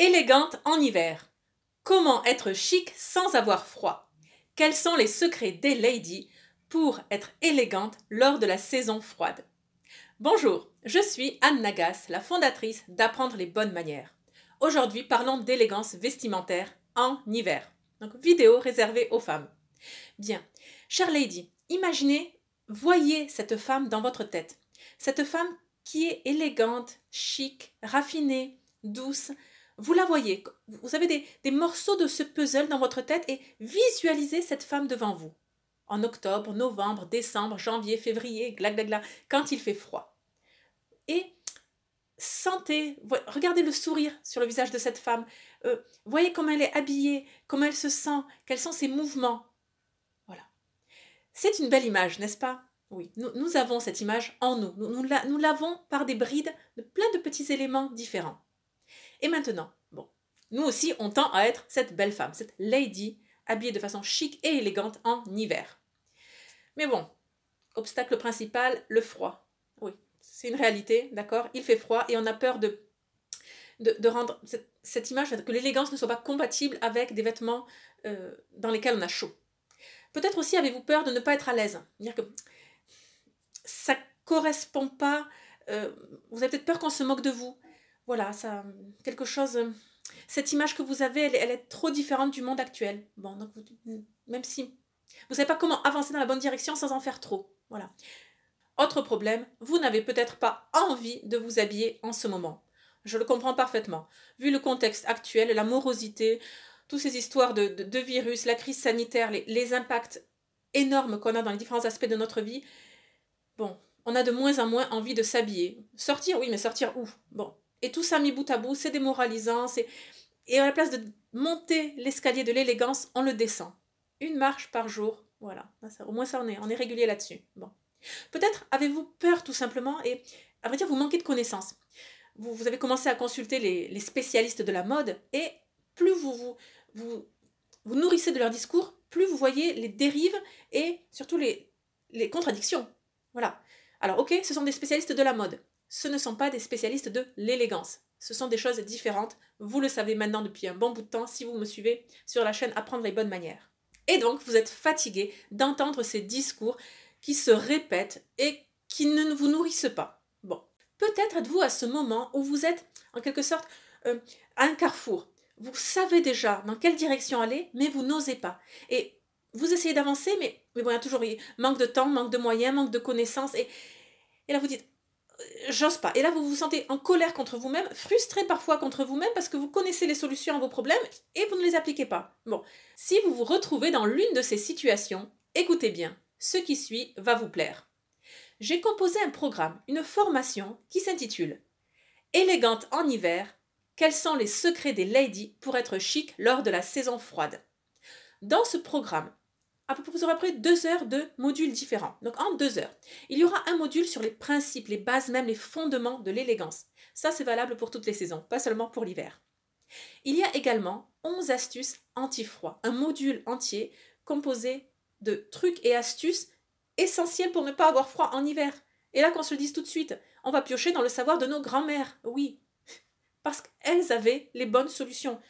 Élégante en hiver. Comment être chic sans avoir froid Quels sont les secrets des ladies pour être élégante lors de la saison froide Bonjour, je suis Anne Nagas, la fondatrice d'Apprendre les bonnes manières. Aujourd'hui, parlons d'élégance vestimentaire en hiver. Donc vidéo réservée aux femmes. Bien, chère lady, imaginez, voyez cette femme dans votre tête. Cette femme qui est élégante, chic, raffinée, douce, vous la voyez, vous avez des, morceaux de ce puzzle dans votre tête et visualisez cette femme devant vous. En octobre, novembre, décembre, janvier, février, gla quand il fait froid. Et sentez, regardez le sourire sur le visage de cette femme. Euh, voyez comment elle est habillée, comment elle se sent, quels sont ses mouvements. Voilà. C'est une belle image, n'est-ce pas Oui, nous, avons cette image en nous. Nous, l'avons par des brides de plein de petits éléments différents. Et maintenant, bon, nous aussi, on tend à être cette belle femme, cette lady habillée de façon chic et élégante en hiver. Mais bon, obstacle principal, le froid. Oui, c'est une réalité, d'accord Il fait froid et on a peur de, de, rendre cette, image, que l'élégance ne soit pas compatible avec des vêtements euh, dans lesquels on a chaud. Peut-être aussi avez-vous peur de ne pas être à l'aise. Dire que ça correspond pas. Euh, vous avez peut-être peur qu'on se moque de vous, voilà, ça, quelque chose. Euh, cette image que vous avez, elle, est trop différente du monde actuel. Bon, donc même si vous savez pas comment avancer dans la bonne direction sans en faire trop, voilà. Autre problème, vous n'avez peut-être pas envie de vous habiller en ce moment. Je le comprends parfaitement. Vu le contexte actuel, la morosité, toutes ces histoires de, virus, la crise sanitaire, les impacts énormes qu'on a dans les différents aspects de notre vie, bon, on a de moins en moins envie de s'habiller. Sortir, oui, mais sortir où Bon, et tout ça mis bout à bout, c'est démoralisant. Et à la place de monter l'escalier de l'élégance, on le descend. Une marche par jour, voilà. au moins ça on est, on est régulier là-dessus. Bon. Peut-être avez-vous peur tout simplement et à vrai dire vous manquez de connaissances. Vous, avez commencé à consulter les, spécialistes de la mode et plus vous vous, vous nourrissez de leur discours, plus vous voyez les dérives et surtout les contradictions. Voilà. Alors ok, ce sont des spécialistes de la mode ce ne sont pas des spécialistes de l'élégance. Ce sont des choses différentes. Vous le savez maintenant depuis un bon bout de temps si vous me suivez sur la chaîne Apprendre les bonnes manières. Et donc, vous êtes fatigué d'entendre ces discours qui se répètent et qui ne vous nourrissent pas. Bon, peut-être êtes-vous à ce moment où vous êtes en quelque sorte euh, à un carrefour. Vous savez déjà dans quelle direction aller, mais vous n'osez pas. Et vous essayez d'avancer, mais, il y a toujours manque de temps, manque de moyens, manque de connaissances. et là, vous dites j'ose pas. Et là, vous vous sentez en colère contre vous-même, frustré parfois contre vous-même parce que vous connaissez les solutions à vos problèmes et vous ne les appliquez pas. Bon, si vous vous retrouvez dans l'une de ces situations, écoutez bien, ce qui suit va vous plaire. J'ai composé un programme, une formation qui s'intitule Élégante en hiver, quels sont les secrets des ladies pour être chic lors de la saison froide. Dans ce programme, vous aurez après deux heures de modules différents. Donc en deux heures, il y aura un module sur les principes, les bases, même les fondements de l'élégance. Ça, c'est valable pour toutes les saisons, pas seulement pour l'hiver. Il y a également 11 astuces anti-froid, un module entier composé de trucs et astuces essentiels pour ne pas avoir froid en hiver. Et là qu'on se le dise tout de suite, on va piocher dans le savoir de nos grands-mères, oui, parce qu'elles avaient les bonnes solutions.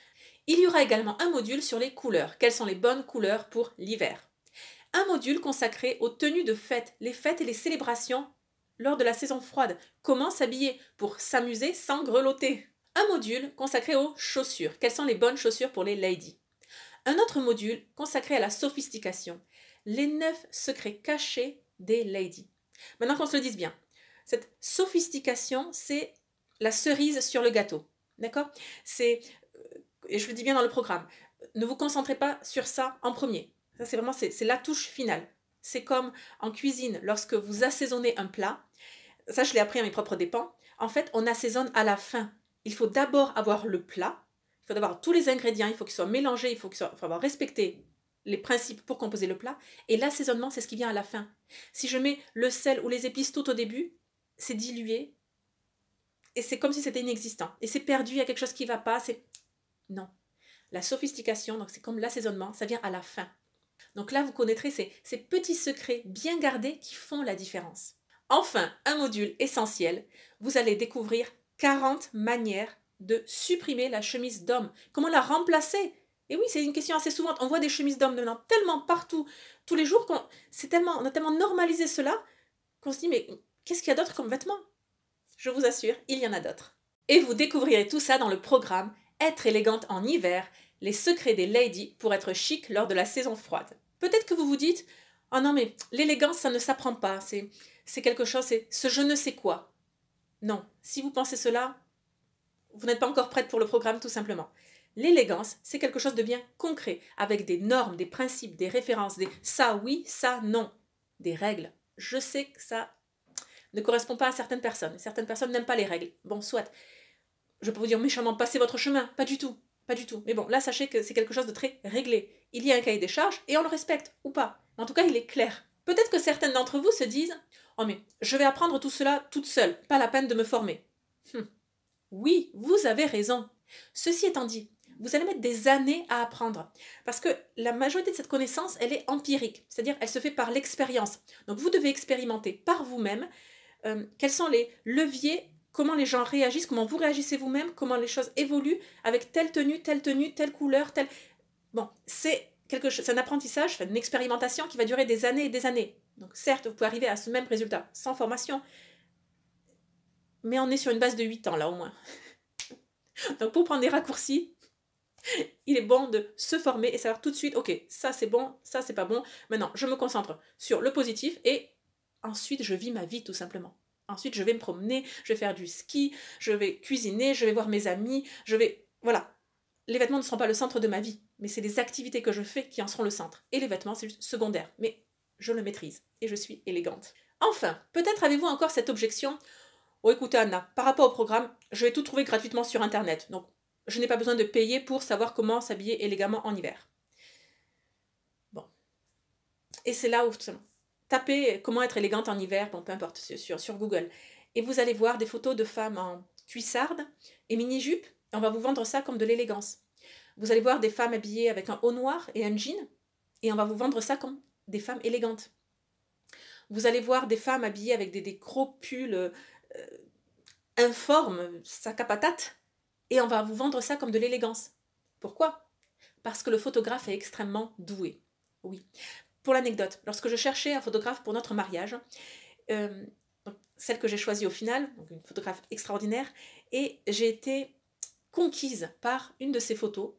Il y aura également un module sur les couleurs, quelles sont les bonnes couleurs pour l'hiver un module consacré aux tenues de fête, les fêtes et les célébrations lors de la saison froide, comment s'habiller pour s'amuser sans grelotter. Un module consacré aux chaussures, quelles sont les bonnes chaussures pour les ladies. Un autre module consacré à la sophistication, les neuf secrets cachés des ladies. Maintenant qu'on se le dise bien, cette sophistication, c'est la cerise sur le gâteau. D'accord C'est, euh, et je le dis bien dans le programme, ne vous concentrez pas sur ça en premier c'est vraiment c'est la touche finale. C'est comme en cuisine, lorsque vous assaisonnez un plat, ça je l'ai appris à mes propres dépens, en fait on assaisonne à la fin. Il faut d'abord avoir le plat, il faut avoir tous les ingrédients, il faut qu'ils soient mélangés, il faut, qu'ils faut avoir respecté les principes pour composer le plat, et l'assaisonnement c'est ce qui vient à la fin. Si je mets le sel ou les épices tout au début, c'est dilué, et c'est comme si c'était inexistant, et c'est perdu, il y a quelque chose qui ne va pas, c'est... Non. La sophistication, donc c'est comme l'assaisonnement, ça vient à la fin. Donc là, vous connaîtrez ces, petits secrets bien gardés qui font la différence. Enfin, un module essentiel, vous allez découvrir 40 manières de supprimer la chemise d'homme. Comment la remplacer et oui, c'est une question assez souvent. On voit des chemises d'homme maintenant tellement partout, tous les jours, qu'on c'est tellement, a tellement normalisé cela qu'on se dit mais qu'est-ce qu'il y a d'autre comme vêtements Je vous assure, il y en a d'autres. Et vous découvrirez tout ça dans le programme Être élégante en hiver, les secrets des ladies pour être chic lors de la saison froide. Peut-être que vous vous dites, oh non, mais l'élégance, ça ne s'apprend pas, c'est, c'est quelque chose, c'est ce je ne sais quoi. Non, si vous pensez cela, vous n'êtes pas encore prête pour le programme, tout simplement. L'élégance, c'est quelque chose de bien concret, avec des normes, des principes, des références, des ça oui, ça non, des règles. Je sais que ça ne correspond pas à certaines personnes. Certaines personnes n'aiment pas les règles. Bon, soit. Je peux vous dire méchamment, passez votre chemin. Pas du tout. Pas du tout. Mais bon, là, sachez que c'est quelque chose de très réglé il y a un cahier des charges et on le respecte ou pas. En tout cas, il est clair. Peut-être que certaines d'entre vous se disent Oh, mais je vais apprendre tout cela toute seule, pas la peine de me former. Hum. Oui, vous avez raison. Ceci étant dit, vous allez mettre des années à apprendre. Parce que la majorité de cette connaissance, elle est empirique, c'est-à-dire elle se fait par l'expérience. Donc vous devez expérimenter par vous-même euh, quels sont les leviers, comment les gens réagissent, comment vous réagissez vous-même, comment les choses évoluent avec telle tenue, telle tenue, telle couleur, telle c'est quelque chose, un apprentissage, une expérimentation qui va durer des années et des années. Donc certes, vous pouvez arriver à ce même résultat sans formation, mais on est sur une base de 8 ans là au moins. Donc pour prendre des raccourcis, il est bon de se former et savoir tout de suite, ok, ça c'est bon, ça c'est pas bon. Maintenant, je me concentre sur le positif et ensuite je vis ma vie tout simplement. Ensuite, je vais me promener, je vais faire du ski, je vais cuisiner, je vais voir mes amis, je vais... Voilà. Les vêtements ne sont pas le centre de ma vie mais c'est les activités que je fais qui en seront le centre. Et les vêtements, c'est juste secondaire. Mais je le maîtrise et je suis élégante. Enfin, peut-être avez-vous encore cette objection Oh écoutez Anna, par rapport au programme, je vais tout trouver gratuitement sur Internet, donc je n'ai pas besoin de payer pour savoir comment s'habiller élégamment en hiver. Bon. Et c'est là où tapez comment être élégante en hiver, bon peu importe, sur, sur Google. Et vous allez voir des photos de femmes en cuissarde et mini-jupe. On va vous vendre ça comme de l'élégance. Vous allez voir des femmes habillées avec un haut noir et un jean, et on va vous vendre ça comme des femmes élégantes. Vous allez voir des femmes habillées avec des, des pulls euh, euh, informes, sac à patate, et on va vous vendre ça comme de l'élégance. Pourquoi Parce que le photographe est extrêmement doué. Oui. Pour l'anecdote, lorsque je cherchais un photographe pour notre mariage, euh, celle que j'ai choisie au final, donc une photographe extraordinaire, et j'ai été conquise par une de ses photos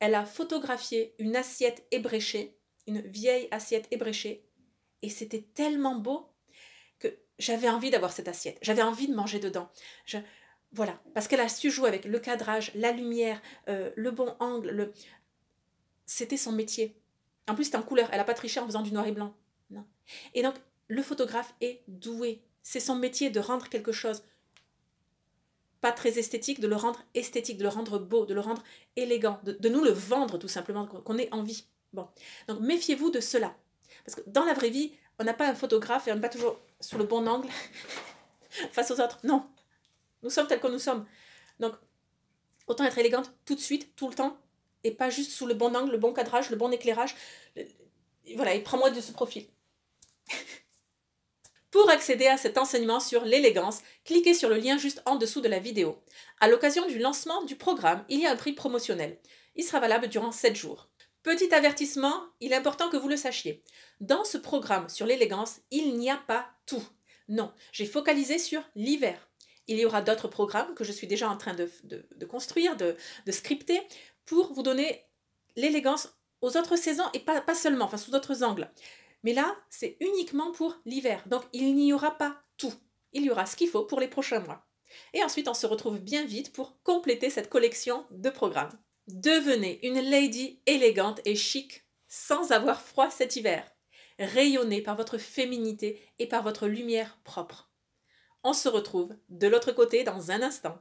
elle a photographié une assiette ébréchée, une vieille assiette ébréchée, et c'était tellement beau que j'avais envie d'avoir cette assiette, j'avais envie de manger dedans. Je, voilà, parce qu'elle a su jouer avec le cadrage, la lumière, euh, le bon angle, le... c'était son métier. En plus, c'est en couleur, elle n'a pas triché en faisant du noir et blanc. Non. Et donc, le photographe est doué. C'est son métier de rendre quelque chose pas très esthétique, de le rendre esthétique, de le rendre beau, de le rendre élégant, de, nous le vendre tout simplement, qu'on ait envie. Bon, donc méfiez-vous de cela. Parce que dans la vraie vie, on n'a pas un photographe et on n'est pas toujours sous le bon angle face aux autres. Non, nous sommes tels que nous sommes. Donc, autant être élégante tout de suite, tout le temps, et pas juste sous le bon angle, le bon cadrage, le bon éclairage. voilà, et prends-moi de ce profil. Pour accéder à cet enseignement sur l'élégance, cliquez sur le lien juste en dessous de la vidéo. À l'occasion du lancement du programme, il y a un prix promotionnel. Il sera valable durant 7 jours. Petit avertissement, il est important que vous le sachiez. Dans ce programme sur l'élégance, il n'y a pas tout. Non, j'ai focalisé sur l'hiver. Il y aura d'autres programmes que je suis déjà en train de, construire, de, scripter, pour vous donner l'élégance aux autres saisons et pas, pas seulement, enfin sous d'autres angles. Mais là, c'est uniquement pour l'hiver. Donc il n'y aura pas tout. Il y aura ce qu'il faut pour les prochains mois. Et ensuite, on se retrouve bien vite pour compléter cette collection de programmes. Devenez une lady élégante et chic sans avoir froid cet hiver. Rayonnez par votre féminité et par votre lumière propre. On se retrouve de l'autre côté dans un instant.